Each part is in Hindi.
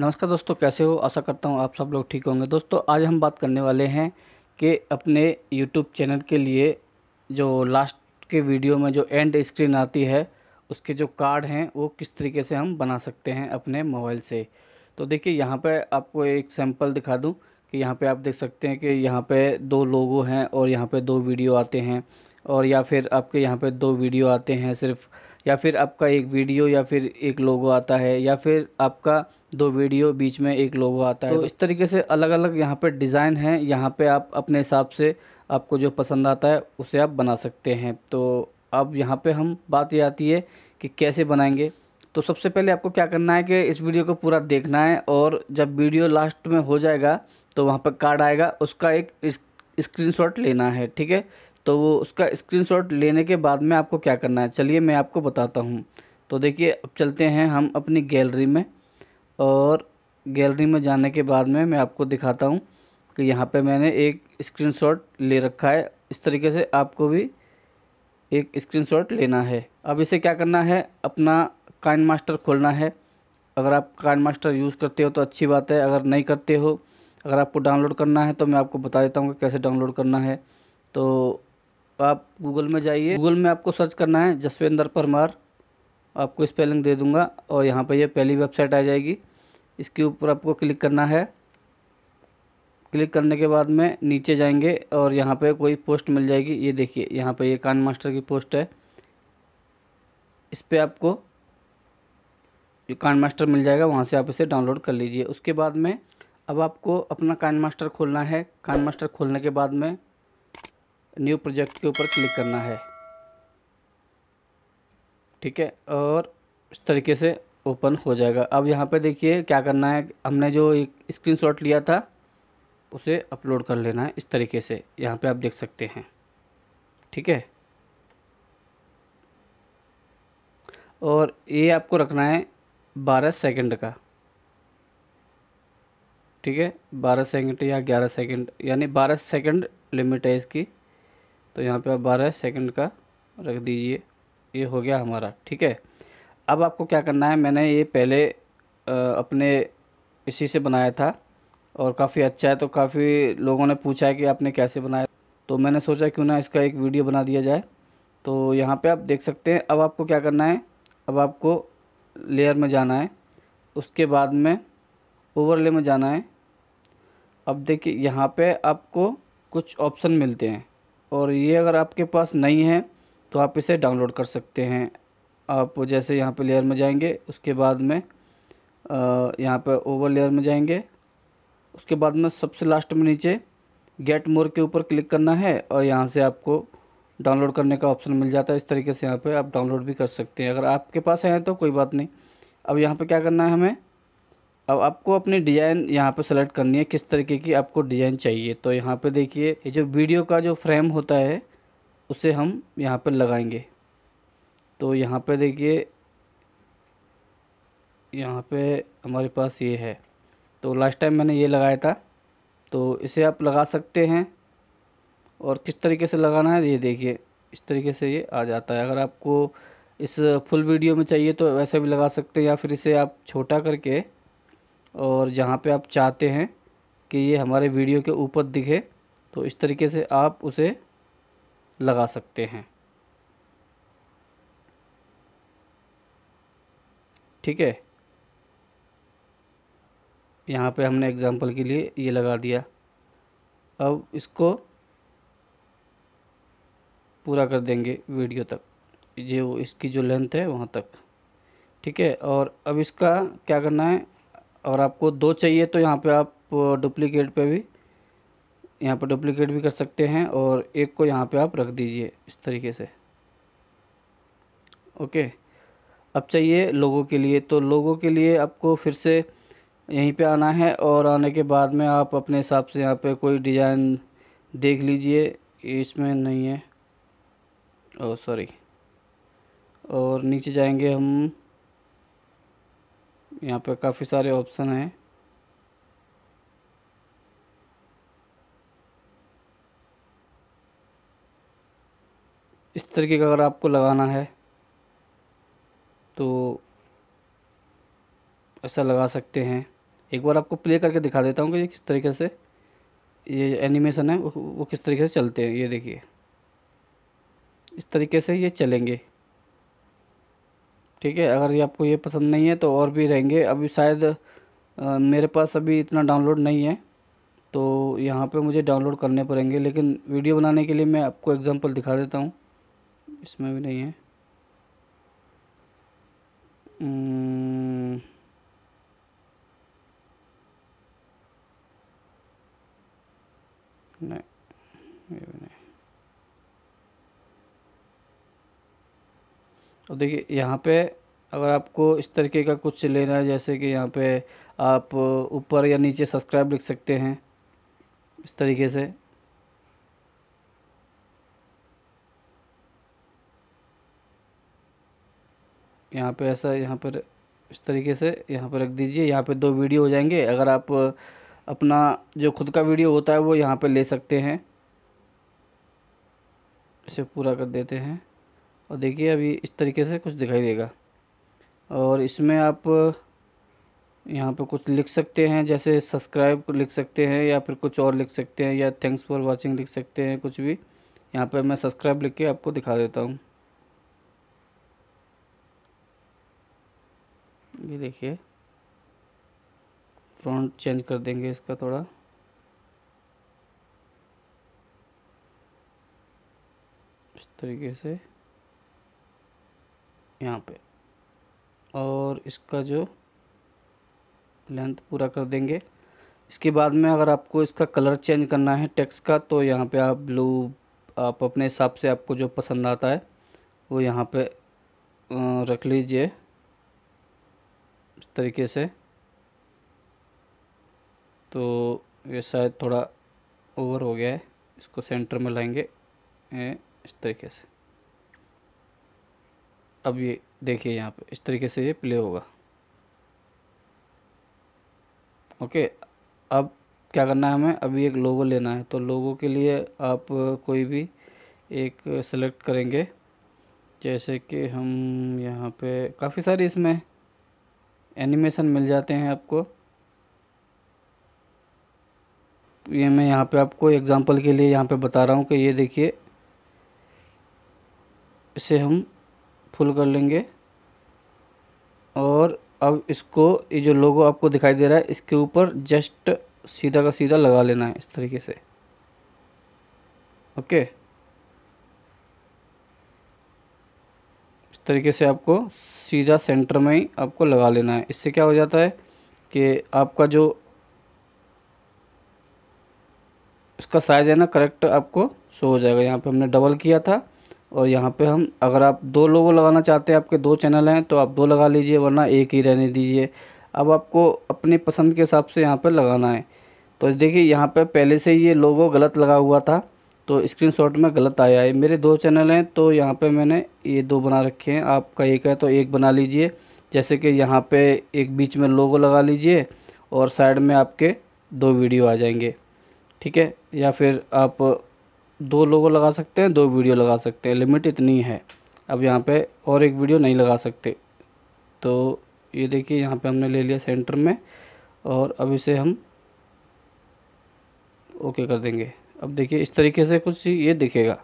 नमस्कार दोस्तों कैसे हो आशा करता हूँ आप सब लोग ठीक होंगे दोस्तों आज हम बात करने वाले हैं कि अपने YouTube चैनल के लिए जो लास्ट के वीडियो में जो एंड स्क्रीन आती है उसके जो कार्ड हैं वो किस तरीके से हम बना सकते हैं अपने मोबाइल से तो देखिए यहाँ पे आपको एक सैम्पल दिखा दूँ कि यहाँ पे आप देख सकते हैं कि यहाँ पे दो लोगो हैं और यहाँ पे दो वीडियो आते हैं और या फिर आपके यहाँ पे दो वीडियो आते हैं सिर्फ या फिर आपका एक वीडियो या फिर एक लोगो आता है या फिर आपका दो वीडियो बीच में एक लोगो आता है तो, तो इस तरीके से अलग अलग यहाँ पर डिज़ाइन है यहाँ पे आप अपने हिसाब से आपको जो पसंद आता है उसे आप बना सकते हैं तो अब यहाँ पे हम बात ये आती है कि कैसे बनाएंगे तो सबसे पहले आपको क्या करना है कि इस वीडियो को पूरा देखना है और जब वीडियो लास्ट में हो जाएगा तो वहाँ पर कार्ड आएगा उसका एक स्क्रीन लेना है ठीक है तो वो उसका स्क्रीनशॉट लेने के बाद में आपको क्या करना है चलिए मैं आपको बताता हूँ तो देखिए अब चलते हैं हम अपनी गैलरी में और गैलरी में जाने के बाद में मैं आपको दिखाता हूँ कि यहाँ पे मैंने एक स्क्रीनशॉट ले रखा है इस तरीके से आपको भी एक स्क्रीनशॉट लेना है अब इसे क्या करना है अपना काइन मास्टर खोलना है अगर आप काइन मास्टर यूज़ करते हो तो अच्छी बात है अगर नहीं करते हो अगर आपको डाउनलोड करना है तो मैं आपको बता देता हूँ कि कैसे डाउनलोड करना है तो तो आप गूगल में जाइए गूगल में आपको सर्च करना है जसविंदर परमार आपको स्पेलिंग दे दूंगा और यहाँ पर यह पहली वेबसाइट आ जाएगी इसके ऊपर आपको क्लिक करना है क्लिक करने के बाद में नीचे जाएंगे और यहाँ पे कोई पोस्ट मिल जाएगी ये देखिए यहाँ पे ये कान मास्टर की पोस्ट है इस पर आपको जो कान मास्टर मिल जाएगा वहाँ से आप इसे डाउनलोड कर लीजिए उसके बाद में अब आपको अपना कान मास्टर खोलना है कान मास्टर खोलने के बाद में न्यू प्रोजेक्ट के ऊपर क्लिक करना है ठीक है और इस तरीके से ओपन हो जाएगा अब यहाँ पे देखिए क्या करना है हमने जो एक स्क्रीनशॉट लिया था उसे अपलोड कर लेना है इस तरीके से यहाँ पे आप देख सकते हैं ठीक है और ये आपको रखना है बारह सेकंड का ठीक है बारह सेकंड या ग्यारह सेकंड यानी बारह सेकंड लिमिट है इसकी तो यहाँ पे आप बारह सेकंड का रख दीजिए ये हो गया हमारा ठीक है अब आपको क्या करना है मैंने ये पहले आ, अपने इसी से बनाया था और काफ़ी अच्छा है तो काफ़ी लोगों ने पूछा है कि आपने कैसे बनाया तो मैंने सोचा क्यों ना इसका एक वीडियो बना दिया जाए तो यहाँ पे आप देख सकते हैं अब आपको क्या करना है अब आपको लेयर में जाना है उसके बाद में ओवरले में जाना है अब देखिए यहाँ पे आपको कुछ ऑप्शन मिलते हैं और ये अगर आपके पास नहीं है तो आप इसे डाउनलोड कर सकते हैं आप जैसे यहाँ पे लेयर में जाएंगे उसके बाद में यहाँ पे ओवर लेयर में जाएंगे उसके बाद में सबसे लास्ट में नीचे गेट मोर के ऊपर क्लिक करना है और यहाँ से आपको डाउनलोड करने का ऑप्शन मिल जाता है इस तरीके से यहाँ पे आप डाउनलोड भी कर सकते हैं अगर आपके पास है तो कोई बात नहीं अब यहाँ पे क्या करना है हमें अब आपको अपनी डिज़ाइन यहाँ पे सेलेक्ट करनी है किस तरीके की आपको डिज़ाइन चाहिए तो यहाँ पे देखिए ये जो वीडियो का जो फ्रेम होता है उसे हम यहाँ पे लगाएंगे तो यहाँ पे देखिए यहाँ पे हमारे पास ये है तो लास्ट टाइम मैंने ये लगाया था तो इसे आप लगा सकते हैं और किस तरीके से लगाना है ये देखिए इस तरीके से ये आ जाता है अगर आपको इस फुल वीडियो में चाहिए तो वैसे भी लगा सकते हैं या फिर इसे आप छोटा करके और जहाँ पे आप चाहते हैं कि ये हमारे वीडियो के ऊपर दिखे तो इस तरीके से आप उसे लगा सकते हैं ठीक है यहाँ पे हमने एग्ज़ाम्पल के लिए ये लगा दिया अब इसको पूरा कर देंगे वीडियो तक ये वो इसकी जो लेंथ है वहाँ तक ठीक है और अब इसका क्या करना है और आपको दो चाहिए तो यहाँ पे आप डुप्लीकेट पे भी यहाँ पे डुप्लीकेट भी कर सकते हैं और एक को यहाँ पे आप रख दीजिए इस तरीके से ओके अब चाहिए लोगों के लिए तो लोगों के लिए आपको फिर से यहीं पे आना है और आने के बाद में आप अपने हिसाब से यहाँ पे कोई डिज़ाइन देख लीजिए इसमें नहीं है ओ सॉरी और नीचे जाएंगे हम यहाँ पे काफ़ी सारे ऑप्शन हैं इस तरीके का अगर आपको लगाना है तो ऐसा लगा सकते हैं एक बार आपको प्ले करके दिखा देता हूँ कि ये किस तरीके से ये एनिमेशन है वो, वो किस तरीके से चलते हैं ये देखिए इस तरीके से ये चलेंगे ठीक है अगर ये आपको ये पसंद नहीं है तो और भी रहेंगे अभी शायद मेरे पास अभी इतना डाउनलोड नहीं है तो यहाँ पे मुझे डाउनलोड करने पड़ेंगे लेकिन वीडियो बनाने के लिए मैं आपको एग्ज़ाम्पल दिखा देता हूँ इसमें भी नहीं है हम्म, नहीं तो देखिए यहाँ पे अगर आपको इस तरीके का कुछ लेना है जैसे कि यहाँ पे आप ऊपर या नीचे सब्सक्राइब लिख सकते हैं इस तरीके से यहाँ पे ऐसा यहाँ पर इस तरीके से यहाँ पर रख दीजिए यहाँ पे दो वीडियो हो जाएंगे अगर आप अपना जो खुद का वीडियो होता है वो यहाँ पे ले सकते हैं इसे पूरा कर देते हैं और देखिए अभी इस तरीके से कुछ दिखाई देगा और इसमें आप यहाँ पर कुछ लिख सकते हैं जैसे सब्सक्राइब लिख सकते हैं या फिर कुछ और लिख सकते हैं या थैंक्स फॉर वॉचिंग लिख सकते हैं कुछ भी यहाँ पर मैं सब्सक्राइब लिख के आपको दिखा देता हूँ ये देखिए फ्रंट चेंज कर देंगे इसका थोड़ा इस तरीके से यहाँ पे और इसका जो लेंथ पूरा कर देंगे इसके बाद में अगर आपको इसका कलर चेंज करना है टेक्स्ट का तो यहाँ पे आप ब्लू आप अपने हिसाब से आपको जो पसंद आता है वो यहाँ पे रख लीजिए इस तरीके से तो ये शायद थोड़ा ओवर हो गया है इसको सेंटर में लाएंगे इस तरीके से अब ये देखिए यहाँ पे इस तरीके से ये प्ले होगा ओके अब क्या करना है हमें अभी एक लोगो लेना है तो लोगो के लिए आप कोई भी एक सेलेक्ट करेंगे जैसे कि हम यहाँ पे काफ़ी सारे इसमें एनिमेशन मिल जाते हैं आपको ये मैं यहाँ पे आपको एग्जांपल के लिए यहाँ पे बता रहा हूँ कि ये देखिए इसे हम फुल कर लेंगे और अब इसको ये जो लोगो आपको दिखाई दे रहा है इसके ऊपर जस्ट सीधा का सीधा लगा लेना है इस तरीके से ओके इस तरीके से आपको सीधा सेंटर में ही आपको लगा लेना है इससे क्या हो जाता है कि आपका जो इसका साइज़ है ना करेक्ट आपको शो हो जाएगा यहाँ पे हमने डबल किया था और यहाँ पे हम अगर आप दो लोगों लगाना चाहते हैं आपके दो चैनल हैं तो आप दो लगा लीजिए वरना एक ही रहने दीजिए अब आपको अपनी पसंद के हिसाब से यहाँ पर लगाना है तो देखिए यहाँ पर पहले से ये लोगो गलत लगा हुआ था तो स्क्रीन में गलत आया है मेरे दो चैनल हैं तो यहाँ पर मैंने ये दो बना रखे हैं आपका एक है तो एक बना लीजिए जैसे कि यहाँ पे एक बीच में लोगो लगा लीजिए और साइड में आपके दो वीडियो आ जाएंगे ठीक है या फिर आप दो लोगो लगा सकते हैं दो वीडियो लगा सकते हैं लिमिट इतनी है अब यहाँ पे और एक वीडियो नहीं लगा सकते तो ये देखिए यहाँ पे हमने ले लिया सेंटर में और अब इसे हम ओके कर देंगे अब देखिए इस तरीके से कुछ ये दिखेगा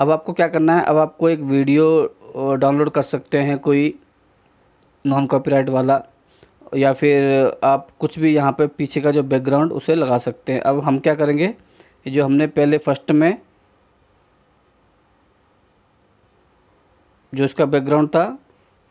अब आपको क्या करना है अब आपको एक वीडियो डाउनलोड कर सकते हैं कोई नॉन कॉपीराइट वाला या फिर आप कुछ भी यहाँ पे पीछे का जो बैकग्राउंड उसे लगा सकते हैं अब हम क्या करेंगे ये जो हमने पहले फर्स्ट में जो इसका बैकग्राउंड था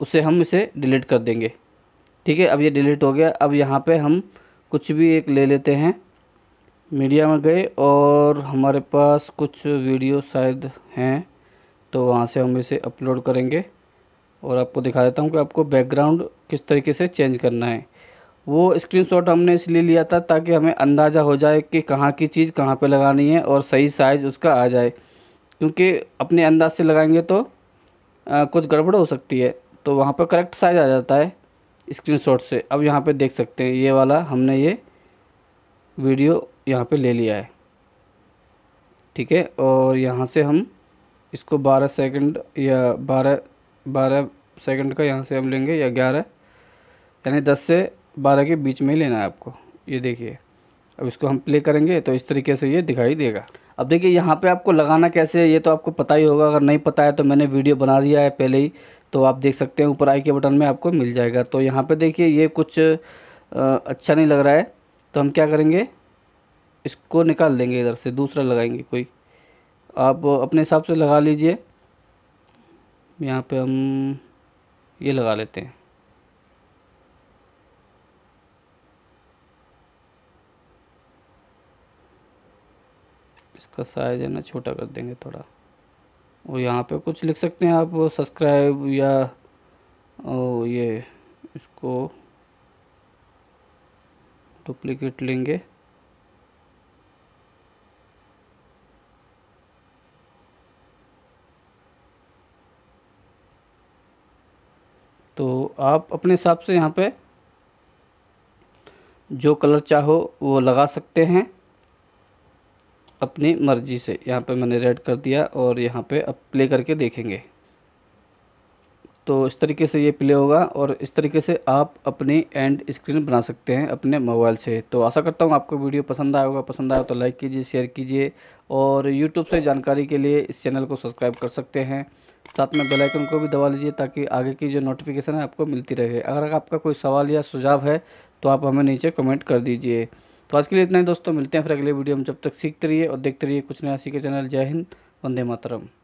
उसे हम इसे डिलीट कर देंगे ठीक है अब ये डिलीट हो गया अब यहाँ पे हम कुछ भी एक ले लेते हैं मीडिया में गए और हमारे पास कुछ वीडियो शायद हैं तो वहाँ से हम इसे अपलोड करेंगे और आपको दिखा देता हूँ कि आपको बैकग्राउंड किस तरीके से चेंज करना है वो स्क्रीनशॉट हमने इसलिए लिया था ताकि हमें अंदाज़ा हो जाए कि कहाँ की चीज़ कहाँ पे लगानी है और सही साइज़ उसका आ जाए क्योंकि अपने अंदाज से लगाएंगे तो आ, कुछ गड़बड़ हो सकती है तो वहाँ पर करेक्ट साइज़ आ जाता है स्क्रीनशॉट से अब यहाँ पे देख सकते हैं ये वाला हमने ये वीडियो यहाँ पे ले लिया है ठीक है और यहाँ से हम इसको 12 सेकंड या 12 12 सेकंड का यहाँ से हम लेंगे या 11 यानी 10 से बारह के बीच में ही लेना है आपको ये देखिए अब इसको हम प्ले करेंगे तो इस तरीके से ये दिखाई देगा अब देखिए यहाँ पे आपको लगाना कैसे है ये तो आपको पता ही होगा अगर नहीं पता है तो मैंने वीडियो बना दिया है पहले ही तो आप देख सकते हैं ऊपर आई के बटन में आपको मिल जाएगा तो यहाँ पे देखिए ये कुछ आ, अच्छा नहीं लग रहा है तो हम क्या करेंगे इसको निकाल देंगे इधर से दूसरा लगाएंगे कोई आप अपने हिसाब से लगा लीजिए यहाँ पर हम ये लगा लेते हैं इसका साइज है ना छोटा कर देंगे थोड़ा और यहाँ पे कुछ लिख सकते हैं आप सब्सक्राइब या ओ ये इसको डुप्लीकेट लेंगे तो आप अपने हिसाब से यहाँ पे जो कलर चाहो वो लगा सकते हैं अपनी मर्ज़ी से यहाँ पे मैंने रेड कर दिया और यहाँ पे अब प्ले करके देखेंगे तो इस तरीके से ये प्ले होगा और इस तरीके से आप अपनी एंड स्क्रीन बना सकते हैं अपने मोबाइल से तो आशा करता हूँ आपको वीडियो पसंद आया होगा पसंद आया तो लाइक कीजिए शेयर कीजिए और यूट्यूब से जानकारी के लिए इस चैनल को सब्सक्राइब कर सकते हैं साथ में बेल आइकन को भी दबा लीजिए ताकि आगे की जो नोटिफिकेशन है आपको मिलती रहे अगर आपका कोई सवाल या सुझाव है तो आप हमें नीचे कमेंट कर दीजिए तो आज के लिए इतना ही दोस्तों मिलते हैं फिर अगले वीडियो में जब तक सीखते रहिए और देखते रहिए कुछ नया सीखे चैनल जय हिंद वंदे मातरम